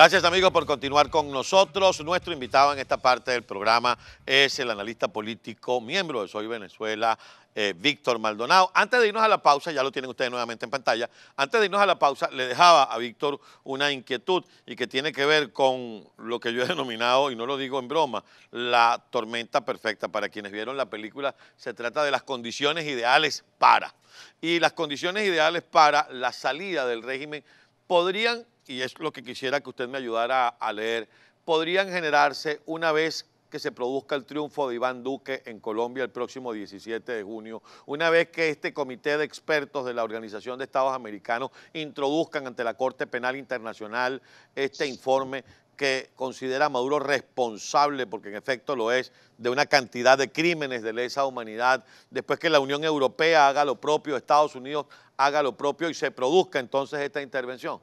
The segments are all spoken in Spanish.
Gracias amigos por continuar con nosotros. Nuestro invitado en esta parte del programa es el analista político, miembro de Soy Venezuela, eh, Víctor Maldonado. Antes de irnos a la pausa, ya lo tienen ustedes nuevamente en pantalla, antes de irnos a la pausa le dejaba a Víctor una inquietud y que tiene que ver con lo que yo he denominado, y no lo digo en broma, la tormenta perfecta. Para quienes vieron la película, se trata de las condiciones ideales para. Y las condiciones ideales para la salida del régimen podrían y es lo que quisiera que usted me ayudara a leer, podrían generarse una vez que se produzca el triunfo de Iván Duque en Colombia el próximo 17 de junio, una vez que este comité de expertos de la Organización de Estados Americanos introduzcan ante la Corte Penal Internacional este informe que considera a Maduro responsable, porque en efecto lo es, de una cantidad de crímenes de lesa humanidad, después que la Unión Europea haga lo propio, Estados Unidos haga lo propio y se produzca entonces esta intervención.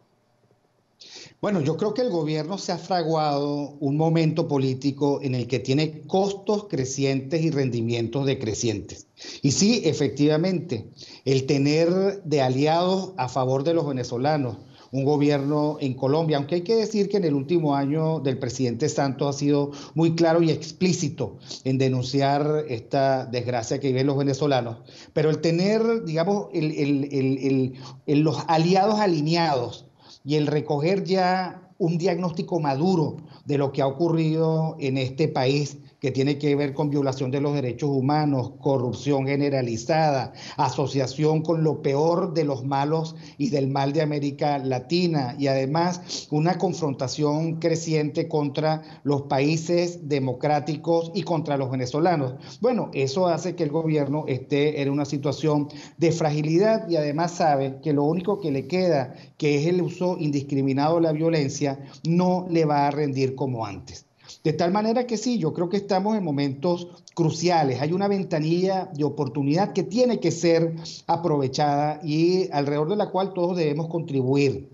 Bueno, yo creo que el gobierno se ha fraguado un momento político en el que tiene costos crecientes y rendimientos decrecientes. Y sí, efectivamente, el tener de aliados a favor de los venezolanos un gobierno en Colombia, aunque hay que decir que en el último año del presidente Santos ha sido muy claro y explícito en denunciar esta desgracia que viven los venezolanos, pero el tener, digamos, los aliados alineados y el recoger ya un diagnóstico maduro de lo que ha ocurrido en este país que tiene que ver con violación de los derechos humanos, corrupción generalizada, asociación con lo peor de los malos y del mal de América Latina y además una confrontación creciente contra los países democráticos y contra los venezolanos. Bueno, eso hace que el gobierno esté en una situación de fragilidad y además sabe que lo único que le queda, que es el uso indiscriminado de la violencia, no le va a rendir como antes. De tal manera que sí, yo creo que estamos en momentos cruciales. Hay una ventanilla de oportunidad que tiene que ser aprovechada y alrededor de la cual todos debemos contribuir.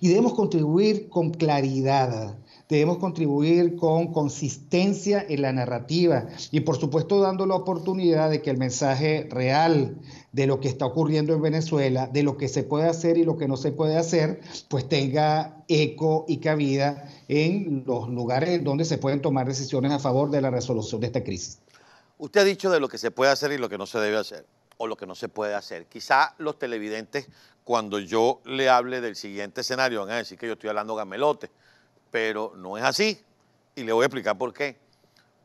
Y debemos contribuir con claridad debemos contribuir con consistencia en la narrativa y por supuesto dando la oportunidad de que el mensaje real de lo que está ocurriendo en Venezuela, de lo que se puede hacer y lo que no se puede hacer, pues tenga eco y cabida en los lugares donde se pueden tomar decisiones a favor de la resolución de esta crisis. Usted ha dicho de lo que se puede hacer y lo que no se debe hacer, o lo que no se puede hacer. Quizá los televidentes, cuando yo le hable del siguiente escenario, van a decir que yo estoy hablando gamelote pero no es así. Y le voy a explicar por qué.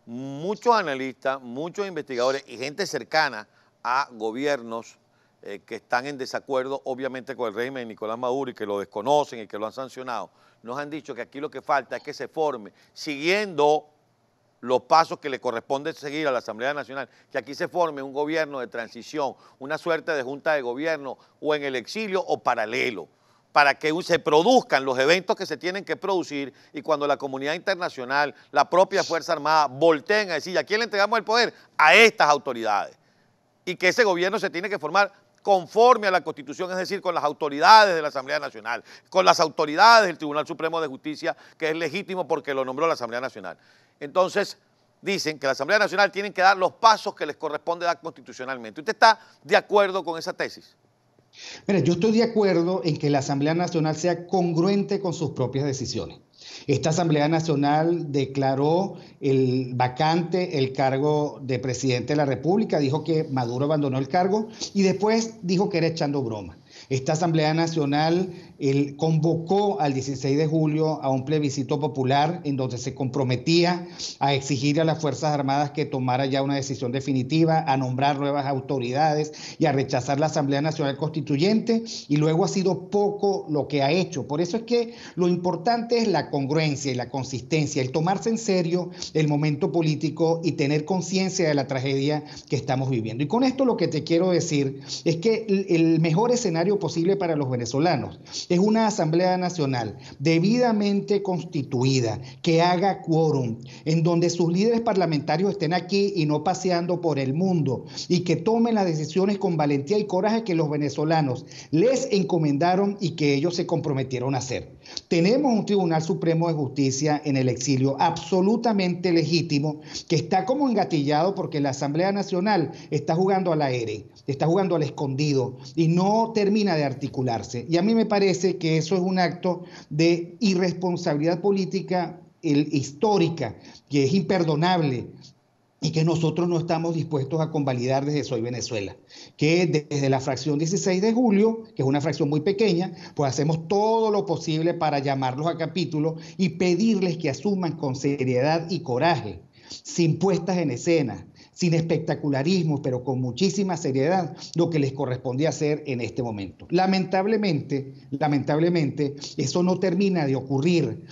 Muchos analistas, muchos investigadores y gente cercana a gobiernos eh, que están en desacuerdo, obviamente, con el régimen de Nicolás Maduro y que lo desconocen y que lo han sancionado, nos han dicho que aquí lo que falta es que se forme, siguiendo los pasos que le corresponde seguir a la Asamblea Nacional, que aquí se forme un gobierno de transición, una suerte de junta de gobierno o en el exilio o paralelo para que se produzcan los eventos que se tienen que producir y cuando la comunidad internacional, la propia Fuerza Armada, volteen a decir, ¿a quién le entregamos el poder? A estas autoridades. Y que ese gobierno se tiene que formar conforme a la Constitución, es decir, con las autoridades de la Asamblea Nacional, con las autoridades del Tribunal Supremo de Justicia, que es legítimo porque lo nombró la Asamblea Nacional. Entonces, dicen que la Asamblea Nacional tiene que dar los pasos que les corresponde dar constitucionalmente. ¿Usted está de acuerdo con esa tesis? Mira, yo estoy de acuerdo en que la Asamblea Nacional sea congruente con sus propias decisiones. Esta Asamblea Nacional declaró el vacante el cargo de presidente de la República, dijo que Maduro abandonó el cargo y después dijo que era echando broma. Esta Asamblea Nacional él convocó al 16 de julio a un plebiscito popular en donde se comprometía a exigir a las Fuerzas Armadas que tomara ya una decisión definitiva, a nombrar nuevas autoridades y a rechazar la Asamblea Nacional Constituyente y luego ha sido poco lo que ha hecho. Por eso es que lo importante es la congruencia y la consistencia, el tomarse en serio el momento político y tener conciencia de la tragedia que estamos viviendo. Y con esto lo que te quiero decir es que el mejor escenario posible para los venezolanos es una Asamblea Nacional debidamente constituida, que haga quórum, en donde sus líderes parlamentarios estén aquí y no paseando por el mundo, y que tomen las decisiones con valentía y coraje que los venezolanos les encomendaron y que ellos se comprometieron a hacer. Tenemos un Tribunal Supremo de Justicia en el exilio absolutamente legítimo que está como engatillado porque la Asamblea Nacional está jugando al aire, está jugando al escondido y no termina de articularse. Y a mí me parece que eso es un acto de irresponsabilidad política histórica, que es imperdonable y que nosotros no estamos dispuestos a convalidar desde Soy Venezuela, que desde la fracción 16 de julio, que es una fracción muy pequeña, pues hacemos todo lo posible para llamarlos a capítulo y pedirles que asuman con seriedad y coraje, sin puestas en escena, sin espectacularismo, pero con muchísima seriedad, lo que les corresponde hacer en este momento. Lamentablemente, lamentablemente, eso no termina de ocurrir.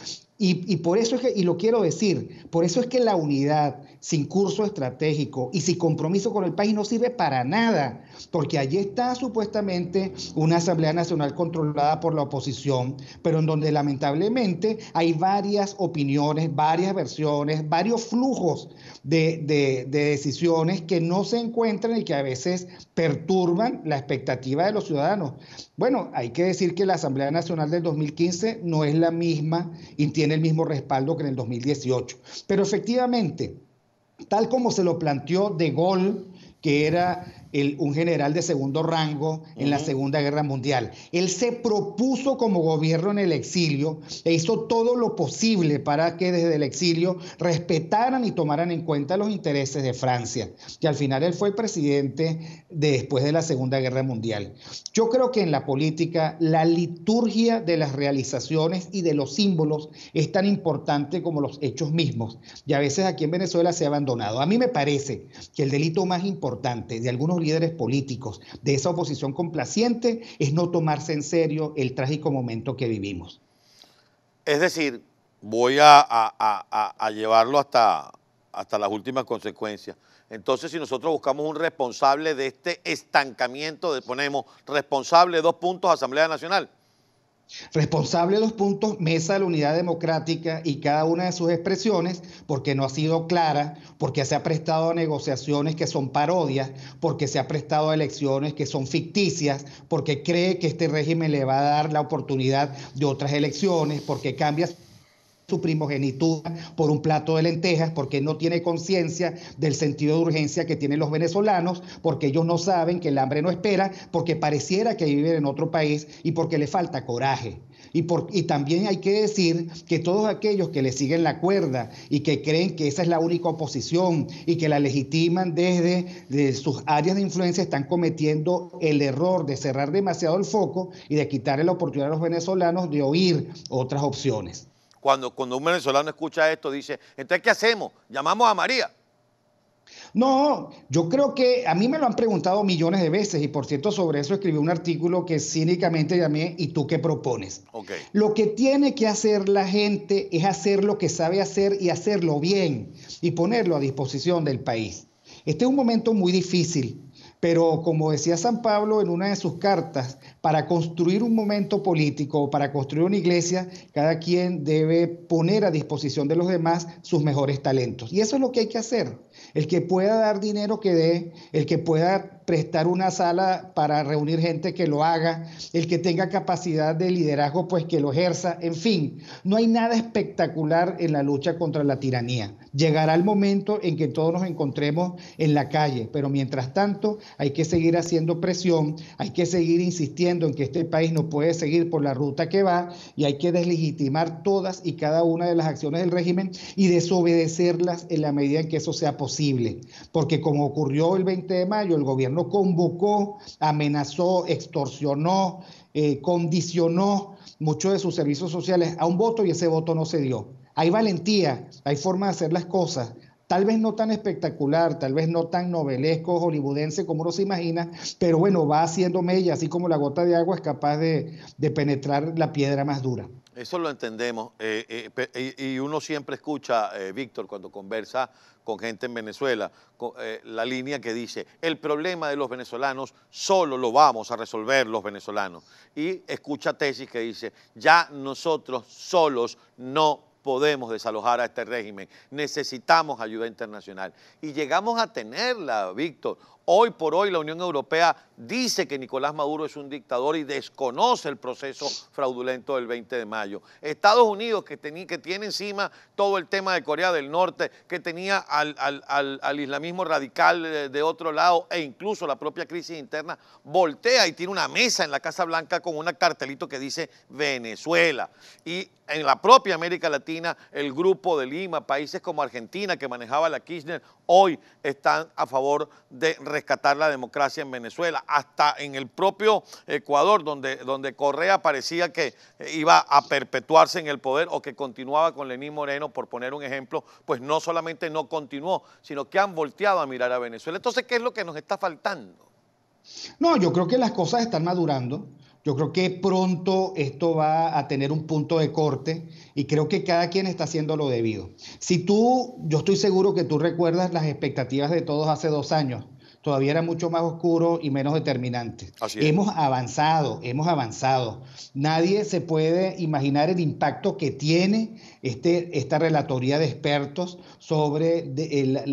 Y, por eso es que, y lo quiero decir, por eso es que la unidad sin curso estratégico y sin compromiso con el país no sirve para nada, porque allí está supuestamente una Asamblea Nacional controlada por la oposición, pero en donde lamentablemente hay varias opiniones, varias versiones, varios flujos de, decisiones que no se encuentran y que a veces perturban la expectativa de los ciudadanos. Bueno, hay que decir que la Asamblea Nacional del 2015 no es la misma y el mismo respaldo que en el 2018. Pero efectivamente, tal como se lo planteó De gol que era un general de segundo rango en la Segunda Guerra Mundial. Él se propuso como gobierno en el exilio e hizo todo lo posible para que desde el exilio respetaran y tomaran en cuenta los intereses de Francia. Y al final él fue presidente después de la Segunda Guerra Mundial. Yo creo que en la política la liturgia de las realizaciones y de los símbolos es tan importante como los hechos mismos. Y a veces aquí en Venezuela se ha abandonado. A mí me parece que el delito más importante de algunos líderes políticos de esa oposición complaciente es no tomarse en serio el trágico momento que vivimos. Es decir, voy a, llevarlo hasta, hasta las últimas consecuencias. Entonces, si nosotros buscamos un responsable de este estancamiento, ponemos responsable dos puntos Asamblea Nacional, Responsable de los puntos Mesa de la Unidad Democrática y cada una de sus expresiones porque no ha sido clara, porque se ha prestado a negociaciones que son parodias, porque se ha prestado a elecciones que son ficticias, porque cree que este régimen le va a dar la oportunidad de otras elecciones, porque cambia su primogenitura por un plato de lentejas, porque no tiene conciencia del sentido de urgencia que tienen los venezolanos, porque ellos no saben que el hambre no espera, porque pareciera que viven en otro país y porque le falta coraje. Y, también hay que decir que todos aquellos que le siguen la cuerda y que creen que esa es la única oposición y que la legitiman desde sus áreas de influencia están cometiendo el error de cerrar demasiado el foco y de quitarle la oportunidad a los venezolanos de oír otras opciones cuando, un venezolano escucha esto, dice, entonces, ¿qué hacemos? Llamamos a María. No, yo creo que a mí me lo han preguntado millones de veces y por cierto sobre eso escribí un artículo que cínicamente llamé ¿Y tú qué propones? Lo que tiene que hacer la gente es hacer lo que sabe hacer y hacerlo bien y ponerlo a disposición del país. Este es un momento muy difícil pero como decía San Pablo en una de sus cartas, para construir un momento político, para construir una iglesia, cada quien debe poner a disposición de los demás sus mejores talentos. Y eso es lo que hay que hacer. El que pueda dar dinero que dé, el que pueda prestar una sala para reunir gente que lo haga, el que tenga capacidad de liderazgo, pues que lo ejerza, en fin, no hay nada espectacular en la lucha contra la tiranía. Llegará el momento en que todos nos encontremos en la calle, pero mientras tanto hay que seguir haciendo presión, hay que seguir insistiendo en que este país no puede seguir por la ruta que va y hay que deslegitimar todas y cada una de las acciones del régimen y desobedecerlas en la medida en que eso sea posible, porque como ocurrió el 20 de mayo, el gobierno convocó, amenazó, extorsionó, eh, condicionó muchos de sus servicios sociales a un voto y ese voto no se dio. Hay valentía, hay forma de hacer las cosas, tal vez no tan espectacular, tal vez no tan novelesco, hollywoodense como uno se imagina, pero bueno, va haciendo mella, así como la gota de agua es capaz de, penetrar la piedra más dura. Eso lo entendemos eh, eh, y uno siempre escucha, Víctor, cuando conversa con gente en Venezuela, eh, la línea que dice, el problema de los venezolanos solo lo vamos a resolver los venezolanos. Y escucha tesis que dice, ya nosotros solos no podemos desalojar a este régimen, necesitamos ayuda internacional. Y llegamos a tenerla, Víctor. Hoy por hoy la Unión Europea dice que Nicolás Maduro es un dictador y desconoce el proceso fraudulento del 20 de mayo. Estados Unidos, que, tiene encima todo el tema de Corea del Norte, que tenía al, islamismo radical de, otro lado e incluso la propia crisis interna, voltea y tiene una mesa en la Casa Blanca con un cartelito que dice Venezuela. Y en la propia América Latina, el grupo de Lima, países como Argentina que manejaba la Kirchner, hoy están a favor de rescatar la democracia en Venezuela, hasta en el propio Ecuador, donde, donde Correa parecía que iba a perpetuarse en el poder o que continuaba con Lenín Moreno, por poner un ejemplo, pues no solamente no continuó, sino que han volteado a mirar a Venezuela. Entonces, ¿qué es lo que nos está faltando? No, yo creo que las cosas están madurando. Yo creo que pronto esto va a tener un punto de corte y creo que cada quien está haciendo lo debido. Si tú, yo estoy seguro que tú recuerdas las expectativas de todos hace dos años, todavía era mucho más oscuro y menos determinante. Hemos avanzado, hemos avanzado. Nadie se puede imaginar el impacto que tiene este, esta relatoría de expertos sobre eh,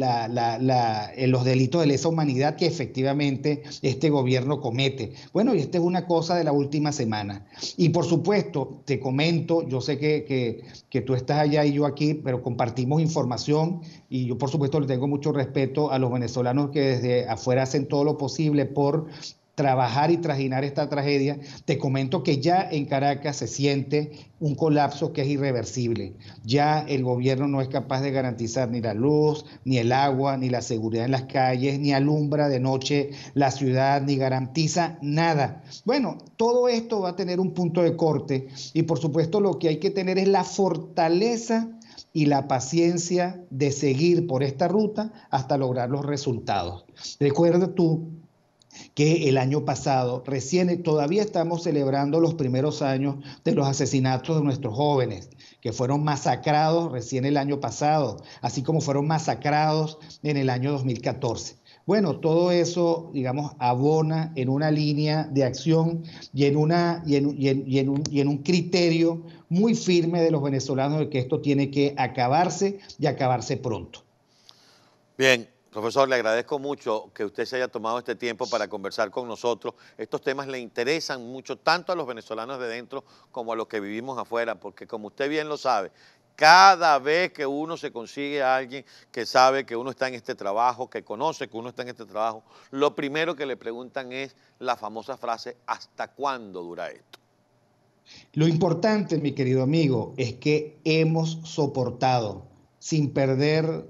eh, los delitos de lesa humanidad que efectivamente este gobierno comete. Bueno, y esta es una cosa de la última semana. Y por supuesto, te comento, yo sé que, que tú estás allá y yo aquí, pero compartimos información y yo por supuesto le tengo mucho respeto a los venezolanos que desde afuera hacen todo lo posible por trabajar y trajinar esta tragedia, te comento que ya en Caracas se siente un colapso que es irreversible. Ya el gobierno no es capaz de garantizar ni la luz, ni el agua, ni la seguridad en las calles, ni alumbra de noche la ciudad, ni garantiza nada. Bueno, todo esto va a tener un punto de corte y por supuesto lo que hay que tener es la fortaleza y la paciencia de seguir por esta ruta hasta lograr los resultados. Recuerda tú que el año pasado, recién todavía estamos celebrando los primeros años de los asesinatos de nuestros jóvenes, que fueron masacrados recién el año pasado, así como fueron masacrados en el año 2014. Bueno, todo eso, digamos, abona en una línea de acción y en, una, y y en, un, y en un criterio muy firme de los venezolanos de que esto tiene que acabarse y acabarse pronto. Bien, Profesor, le agradezco mucho que usted se haya tomado este tiempo para conversar con nosotros. Estos temas le interesan mucho tanto a los venezolanos de dentro como a los que vivimos afuera, porque como usted bien lo sabe, cada vez que uno se consigue a alguien que sabe que uno está en este trabajo, que conoce que uno está en este trabajo, lo primero que le preguntan es la famosa frase, ¿hasta cuándo dura esto? Lo importante, mi querido amigo, es que hemos soportado sin perder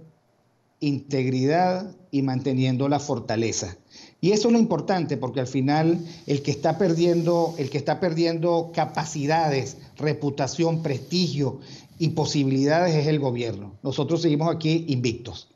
integridad y manteniendo la fortaleza. Y eso es lo importante, porque al final el que está perdiendo, el que está perdiendo capacidades, reputación, prestigio y posibilidades es el gobierno. Nosotros seguimos aquí invictos.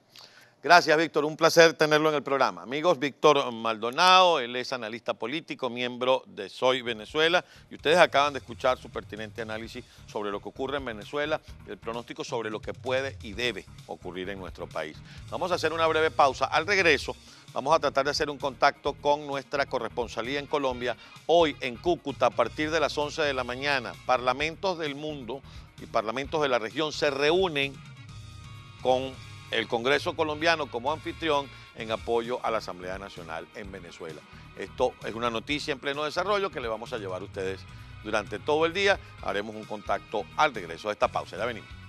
Gracias, Víctor. Un placer tenerlo en el programa. Amigos, Víctor Maldonado, él es analista político, miembro de Soy Venezuela, y ustedes acaban de escuchar su pertinente análisis sobre lo que ocurre en Venezuela el pronóstico sobre lo que puede y debe ocurrir en nuestro país. Vamos a hacer una breve pausa. Al regreso, vamos a tratar de hacer un contacto con nuestra corresponsalía en Colombia, hoy en Cúcuta, a partir de las 11 de la mañana. Parlamentos del mundo y parlamentos de la región se reúnen con el Congreso colombiano como anfitrión en apoyo a la Asamblea Nacional en Venezuela. Esto es una noticia en pleno desarrollo que le vamos a llevar a ustedes durante todo el día. Haremos un contacto al regreso de esta pausa. Ya venimos.